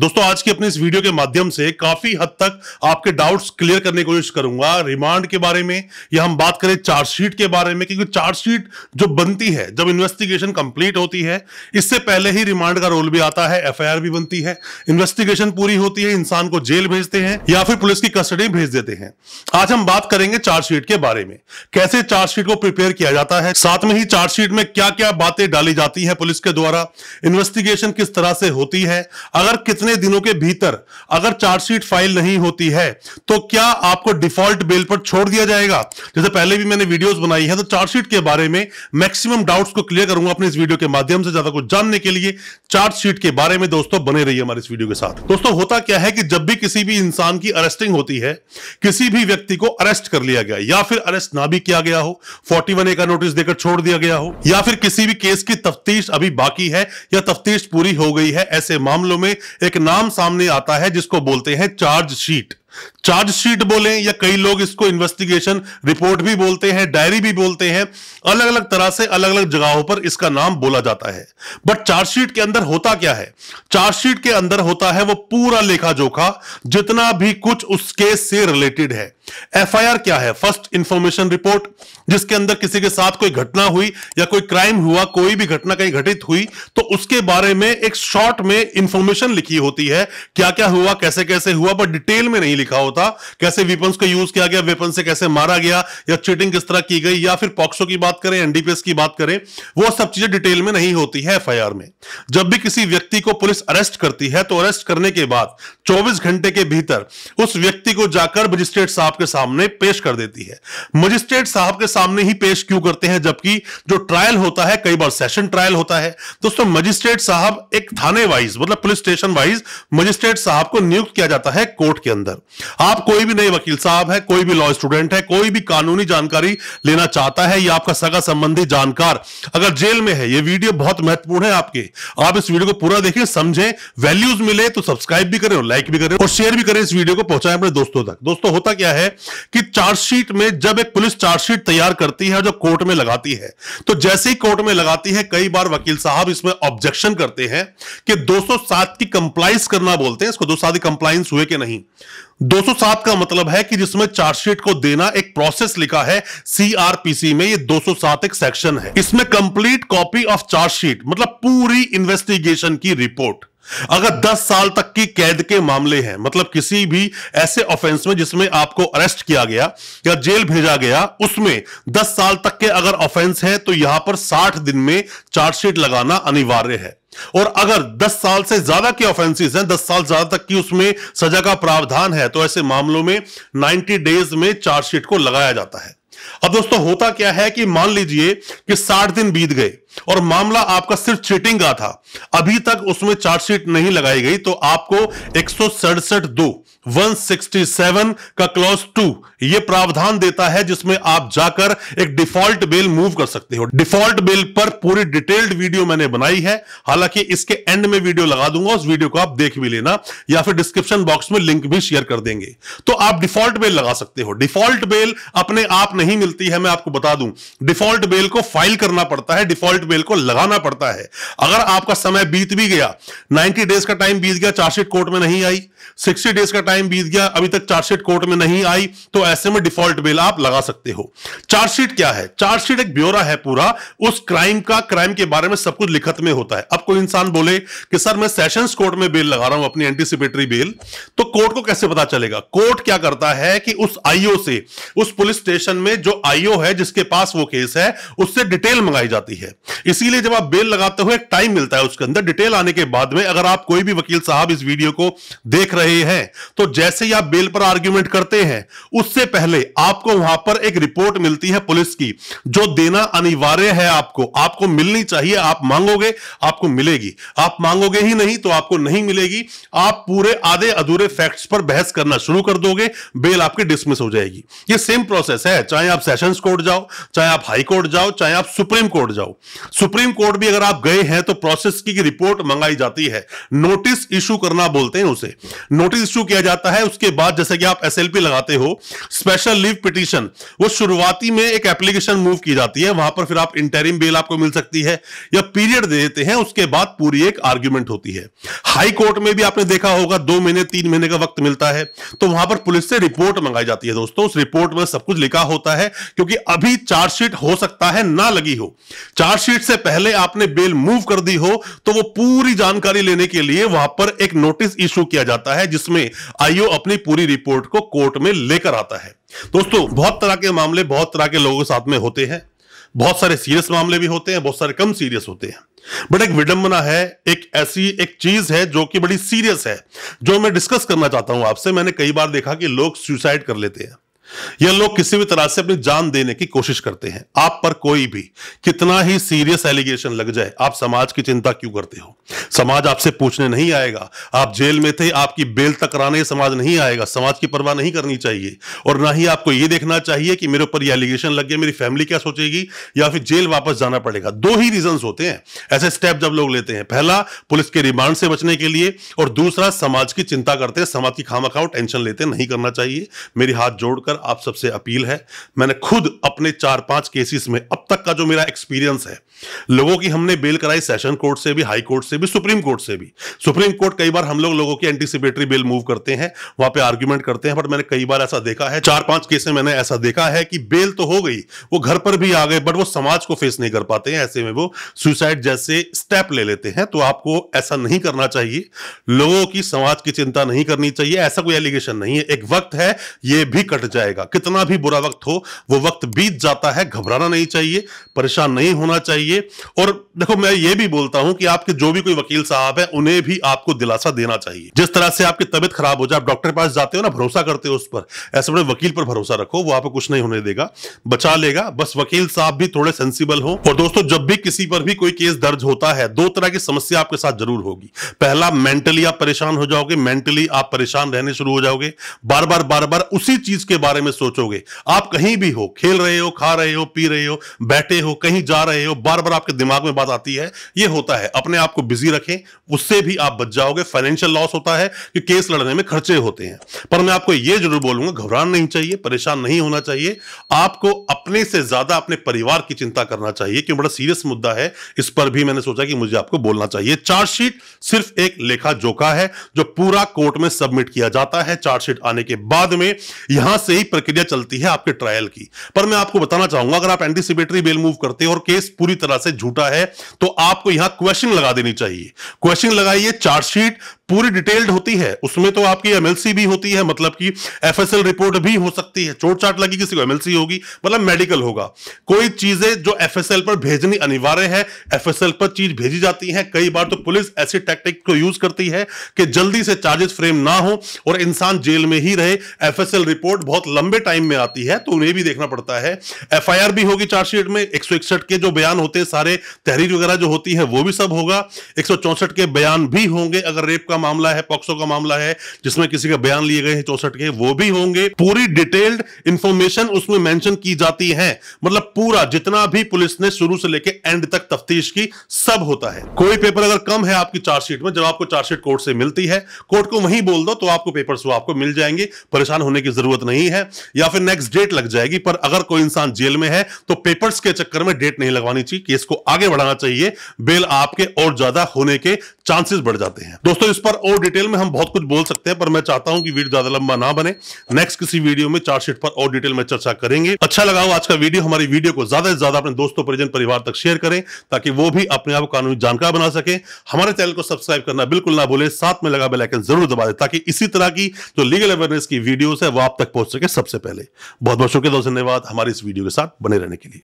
दोस्तों आज की अपने इस वीडियो के माध्यम से काफी हद तक आपके डाउट्स क्लियर करने की कोशिश करूंगा रिमांड के बारे में या हम बात करें चार्जशीट के बारे में क्योंकि चार्जशीट जो बनती है जब इन्वेस्टिगेशन कंप्लीट होती है इससे पहले ही रिमांड का रोल भी आता है एफआईआर भी बनती है इन्वेस्टिगेशन पूरी होती है इंसान को जेल भेजते हैं या फिर पुलिस की कस्टडी भेज देते हैं आज हम बात करेंगे चार्जशीट के बारे में कैसे चार्जशीट को प्रिपेयर किया जाता है साथ में ही चार्जशीट में क्या क्या बातें डाली जाती है पुलिस के द्वारा इन्वेस्टिगेशन किस तरह से होती है अगर कितना कितने दिनों के भीतर अगर चार्जशीट फाइल नहीं होती है तो क्या आपको डिफॉल्ट बेल पर छोड़ दिया जाएगा जैसे पहले भी मैंने वीडियोस बनाई है तो चार्जशीट के बारे में मैक्सिमम डाउट्स को क्लियर करूंगा अपने इस वीडियो के माध्यम से ज्यादा कुछ जानने के लिए चार्जशीट के बारे में दोस्तों बने रही हमारे इस वीडियो के साथ दोस्तों होता क्या है कि जब भी किसी भी इंसान की अरेस्टिंग होती है किसी भी व्यक्ति को अरेस्ट कर लिया गया या फिर अरेस्ट ना भी किया गया हो फोर्टी ए का नोटिस देकर छोड़ दिया गया हो या फिर किसी भी केस की तफ्तीश अभी बाकी है या तफ्तीश पूरी हो गई है ऐसे मामलों में एक एक नाम सामने आता है जिसको बोलते हैं चार्जशीट चार्जशीट बोले या कई लोग इसको इन्वेस्टिगेशन रिपोर्ट भी बोलते हैं डायरी भी बोलते हैं अलग अलग तरह से अलग अलग जगहों पर इसका नाम बोला जाता है बट चार्जशीट के अंदर होता क्या है चार्जशीट के अंदर होता है वो पूरा लेखा जोखा जितना भी कुछ उस केस से रिलेटेड है एफआईआर क्या है फर्स्ट इंफॉर्मेशन रिपोर्ट जिसके अंदर किसी के साथ कोई घटना हुई या कोई क्राइम हुआ कोई भी घटना कहीं घटित हुई तो उसके बारे में एक शॉर्ट में इंफॉर्मेशन लिखी होती है क्या क्या हुआ कैसे कैसे हुआ पर डिटेल में नहीं लिखा होता कैसे वेपन्स का यूज किया गया वेपन से कैसे मारा गया या चीटिंग किस तरह की गई या फिर पॉक्सो की बात करें एनडीपीएस की बात करें वो सब चीजें डिटेल में नहीं होती है एफ में जब भी किसी व्यक्ति को पुलिस अरेस्ट करती है तो अरेस्ट करने के बाद चौबीस घंटे के भीतर उस व्यक्ति को जाकर मजिस्ट्रेट साहब के सामने पेश कर देती है मजिस्ट्रेट साहब के सामने ही पेश क्यों करते हैं जबकि जो ट्रायल होता है कई बार सेशन ट्रायल होता है दोस्तों मजिस्ट्रेट साहब एक थाने वाइज मतलब पुलिस स्टेशन वाइज मजिस्ट्रेट साहब को नियुक्त किया जाता है कोर्ट के अंदर आप कोई भी नए वकील साहब है कोई भी लॉ स्टूडेंट है कोई भी कानूनी जानकारी लेना चाहता है या आपका सगा संबंधी जानकार अगर जेल में है ये वीडियो बहुत महत्वपूर्ण है आपके आप इस वीडियो को पूरा देखें समझें वैल्यूज मिले तो सब्सक्राइब भी करें और लाइक भी करें और शेयर भी करें इस वीडियो को पहुंचाएं अपने दोस्तों तक दोस्तों होता क्या है है कि चार्जशीट में जब एक पुलिस चार्जशीट तैयार करती है जो कोर्ट में लगाती है तो जैसे ही कोर्ट में लगाती है कई बार वकील साहब इसमें ऑब्जेक्शन करते हैं कि 207 की कंप्लाइंस करना बोलते हैं इसको दो की कंप्लाइंस हुए कि नहीं 207 का मतलब है कि जिसमें चार्जशीट को देना एक प्रोसेस लिखा है सीआरपीसी में ये 207 एक सेक्शन है इसमें कंप्लीट कॉपी ऑफ चार्जशीट मतलब पूरी इन्वेस्टिगेशन की रिपोर्ट अगर 10 साल तक की कैद के मामले हैं मतलब किसी भी ऐसे ऑफेंस में जिसमें आपको अरेस्ट किया गया या जेल भेजा गया उसमें 10 साल तक के अगर ऑफेंस है तो यहां पर 60 दिन में चार्जशीट लगाना अनिवार्य है और अगर 10 साल से ज्यादा के ऑफेंसेस हैं 10 साल ज्यादा तक की उसमें सजा का प्रावधान है तो ऐसे मामलों में नाइन्टी डेज में चार्जशीट को लगाया जाता है अब दोस्तों होता क्या है कि मान लीजिए कि साठ दिन बीत गए और मामला आपका सिर्फ चीटिंग का था अभी तक उसमें चार्जशीट नहीं लगाई गई तो आपको एक दो 167 का क्लॉज टू ये प्रावधान देता है जिसमें आप जाकर एक डिफॉल्ट बेल मूव कर सकते हो डिफॉल्ट बेल पर पूरी डिटेल्ड वीडियो मैंने बनाई है हालांकि इसके एंड में वीडियो लगा दूंगा उस वीडियो को आप देख भी लेना या फिर डिस्क्रिप्शन बॉक्स में लिंक भी शेयर कर देंगे तो आप डिफॉल्ट बेल लगा सकते हो डिफॉल्ट बेल अपने आप नहीं मिलती है मैं आपको बता दूं डिफॉल्ट बेल को फाइल करना पड़ता है डिफॉल्ट डेड बेल को लगाना पड़ता है अगर आपका समय बीत भी गया 90 डेज का टाइम बीत गया चार्जशीट कोर्ट में नहीं आई सिक्सटी डेज का टाइम बीत गया अभी तक चार्जशीट कोर्ट में नहीं आई तो ऐसे में डिफॉल्ट बेल आप लगा सकते हो चार्जशीट क्या है चार्जशीट एक ब्योरा है पूरा उस क्राइम का क्राइम के बारे में सब कुछ लिखत में होता है अब कोई इंसान बोले कि सर मैं सेशन कोर्ट में बेल लगा रहा हूं अपनी एंटीसिपेटरी बेल तो कोर्ट को कैसे पता चलेगा कोर्ट क्या करता है कि उस आईओ से उस पुलिस स्टेशन में जो आईओ है जिसके पास वो केस है उससे डिटेल मंगाई जाती है इसीलिए जब आप बेल लगाते हो एक टाइम मिलता है उसके अंदर डिटेल आने के बाद में अगर आप कोई भी वकील साहब इस वीडियो को देख देख रहे हैं तो जैसे ही आप बेल पर आर्ग्यूमेंट करते हैं उससे पहले आपको वहां पर एक रिपोर्ट मिलती है पुलिस की जो देना अनिवार्य है आपको आपको मिलनी चाहिए आप मांगोगे आपको मिलेगी आप मांगोगे ही नहीं तो आपको नहीं मिलेगी आप पूरे आधे अधूरे फैक्ट्स पर बहस करना शुरू कर दोगे बेल आपकी डिसमिस हो जाएगी ये सेम प्रोसेस है चाहे आप सेशन कोर्ट जाओ चाहे आप हाई कोर्ट जाओ चाहे आप सुप्रीम कोर्ट जाओ सुप्रीम कोर्ट भी अगर आप गए हैं तो प्रोसेस की रिपोर्ट मंगाई जाती है नोटिस इशू करना बोलते हैं उसे नोटिस इश्यू किया जाता है उसके बाद जैसे कि आप एस लगाते हो स्पेशल लीव पिटीशन वो शुरुआती में एक एप्लीकेशन मूव की जाती है वहां पर फिर आप इंटरिम बेल आपको मिल सकती है या पीरियड दे देते हैं उसके बाद पूरी एक आर्ग्यूमेंट होती है हाई कोर्ट में भी आपने देखा होगा दो महीने तीन महीने का वक्त मिलता है तो वहां पर पुलिस से रिपोर्ट मंगाई जाती है दोस्तों उस रिपोर्ट में सब कुछ लिखा होता है क्योंकि अभी चार्जशीट हो सकता है ना लगी हो चार्जशीट से पहले आपने बेल मूव कर दी हो तो वो पूरी जानकारी लेने के लिए वहां पर एक नोटिस इश्यू किया जाता है आता है जिसमें आईओ अपनी पूरी रिपोर्ट को कोर्ट में लेकर आता है दोस्तों बहुत तरह के मामले बहुत तरह के लोगों के साथ में होते हैं बहुत सारे सीरियस मामले भी होते हैं बहुत सारे कम सीरियस होते हैं बट एक विडंबना है एक ऐसी एक चीज है जो कि बड़ी सीरियस है जो मैं डिस्कस करना चाहता हूं आपसे मैंने कई बार देखा कि लोग सुसाइड कर लेते हैं ये लोग किसी भी तरह से अपनी जान देने की कोशिश करते हैं आप पर कोई भी कितना ही सीरियस एलिगेशन लग जाए आप समाज की चिंता क्यों करते हो समाज आपसे पूछने नहीं आएगा आप जेल में थे आपकी बेल तक समाज नहीं आएगा समाज की परवाह नहीं करनी चाहिए और ना ही आपको यह देखना चाहिए कि मेरे ऊपर यह एलिगेशन लग गया मेरी फैमिली क्या सोचेगी या फिर जेल वापस जाना पड़ेगा दो ही रीजन होते हैं ऐसे स्टेप जब लोग लेते हैं पहला पुलिस के रिमांड से बचने के लिए और दूसरा समाज की चिंता करते हैं समाज की खामा टेंशन लेते नहीं करना चाहिए मेरी हाथ जोड़कर आप सबसे अपील है मैंने खुद अपने चार पांच केसेस में अब तक का जो मेरा एक्सपीरियंस है लोगों की हमने बेल कराई सेशन कोर्ट से भी हाई कोर्ट से भी सुप्रीम कोर्ट से भी सुप्रीम कोर्ट कई बार हम लोग लोगों की एंटीसिपेटरी बेल मूव करते हैं वहां पे आर्ग्यूमेंट करते हैं बट मैंने कई बार ऐसा देखा है चार पांच केस में मैंने ऐसा देखा है कि बेल तो हो गई वो घर पर भी आ गए बट वो समाज को फेस नहीं कर पाते हैं ऐसे में वो सुसाइड जैसे स्टेप ले लेते हैं तो आपको ऐसा नहीं करना चाहिए लोगों की समाज की चिंता नहीं करनी चाहिए ऐसा कोई एलिगेशन नहीं है एक वक्त है ये भी कट जाएगा कितना भी बुरा वक्त हो वो वक्त बीत जाता है घबराना नहीं चाहिए परेशान नहीं होना चाहिए चाहिए और देखो मैं ये भी बोलता हूं कि आपके जो भी कोई वकील साहब है उन्हें भी आपको दिलासा देना चाहिए जिस तरह से आपकी तबियत खराब हो जाए आप डॉक्टर के पास जाते हो ना भरोसा करते हो उस पर ऐसे बड़े वकील पर भरोसा रखो वो आपको कुछ नहीं होने देगा बचा लेगा बस वकील साहब भी थोड़े सेंसिबल हो और दोस्तों जब भी किसी पर भी कोई केस दर्ज होता है दो तरह की समस्या आपके साथ जरूर होगी पहला मेंटली आप परेशान हो जाओगे मेंटली आप परेशान रहने शुरू हो जाओगे बार बार बार बार उसी चीज के बारे में सोचोगे आप कहीं भी हो खेल रहे हो खा रहे हो पी रहे हो बैठे हो कहीं जा रहे हो बार बार आपके दिमाग में बात आती है ये होता है अपने आप को बिजी रखें उससे भी आप बच जाओगे फाइनेंशियल लॉस होता है कि केस लड़ने में खर्चे होते हैं पर मैं आपको ये जरूर बोलूंगा घबराना नहीं चाहिए परेशान नहीं होना चाहिए आपको अपने से ज्यादा अपने परिवार की चिंता करना चाहिए क्योंकि बड़ा सीरियस मुद्दा है इस पर भी मैंने सोचा कि मुझे आपको बोलना चाहिए चार्जशीट सिर्फ एक लेखा जोखा है जो पूरा कोर्ट में सबमिट किया जाता है चार्जशीट आने के बाद में यहां से ही प्रक्रिया चलती है आपके ट्रायल की पर मैं आपको बताना चाहूंगा अगर आप एंटीसिपेटरी बेल मूव करते हैं और केस पूरी तरह से झूठा है तो आपको यहां क्वेश्चन लगा देनी चाहिए क्वेश्चन लगाइए चार्जशीट पूरी डिटेल्ड होती है उसमें तो आपकी एमएलसी भी होती है मतलब कि एफएसएल रिपोर्ट भी हो सकती है चोट चाट लगी किसी को एमएलसी होगी मतलब मेडिकल होगा कोई चीजें जो एफएसएल पर भेजनी अनिवार्य है एफएसएल पर चीज भेजी जाती है कई बार तो पुलिस ऐसी टेक्टिक को यूज करती है कि जल्दी से चार्जेस फ्रेम ना हो और इंसान जेल में ही रहे एफ रिपोर्ट बहुत लंबे टाइम में आती है तो उन्हें भी देखना पड़ता है एफ भी होगी चार्जशीट में एक के जो बयान होते हैं सारे तहरीर वगैरह जो होती है वो भी सब होगा एक के बयान भी होंगे अगर रेप का मामला है पॉक्सो का मामला है जिसमें किसी का बयान लिए गए हैं चौसठ के वो भी होंगे पूरी डिटेल्ड इंफॉर्मेशन उसमें मेंशन की जाती है मतलब पूरा जितना भी पुलिस ने शुरू से लेके एंड तक तफ्तीश की सब होता है कोई पेपर अगर कम है आपकी चार्जशीट में जब आपको चार्जशीट कोर्ट से मिलती है कोर्ट को वहीं बोल दो तो आपको पेपर वो आपको मिल जाएंगे परेशान होने की जरूरत नहीं है या फिर नेक्स्ट डेट लग जाएगी पर अगर कोई इंसान जेल में है तो पेपर्स के चक्कर में डेट नहीं लगवानी चाहिए केस को आगे बढ़ाना चाहिए बेल आपके और ज्यादा होने के चांसेस बढ़ जाते हैं दोस्तों इस पर और डिटेल में हम बहुत कुछ बोल सकते हैं पर मैं चाहता हूं कि वीडियो ज्यादा लंबा ना बने नेक्स्ट किसी वीडियो में चार्जशीट पर और डिटेल में चर्चा करेंगे अच्छा लगा आज का वीडियो हमारी वीडियो को ज्यादा से ज्यादा अपने दोस्तों परिजन परिवार तक शेयर करें ताकि वो भी अपने आप कानूनी जानकार बना सके हमारे चैनल को सब्सक्राइब करना बिल्कुल ना भूले साथ में लगा बेलाइकन जरूर दबा दे ताकि इसी तरह की जो लीगल अवेयरनेस की वीडियो है वो आप तक पहुंच सके सबसे पहले बहुत बहुत शुक्रिया धन्यवाद हमारे इस वीडियो के साथ बने रहने के लिए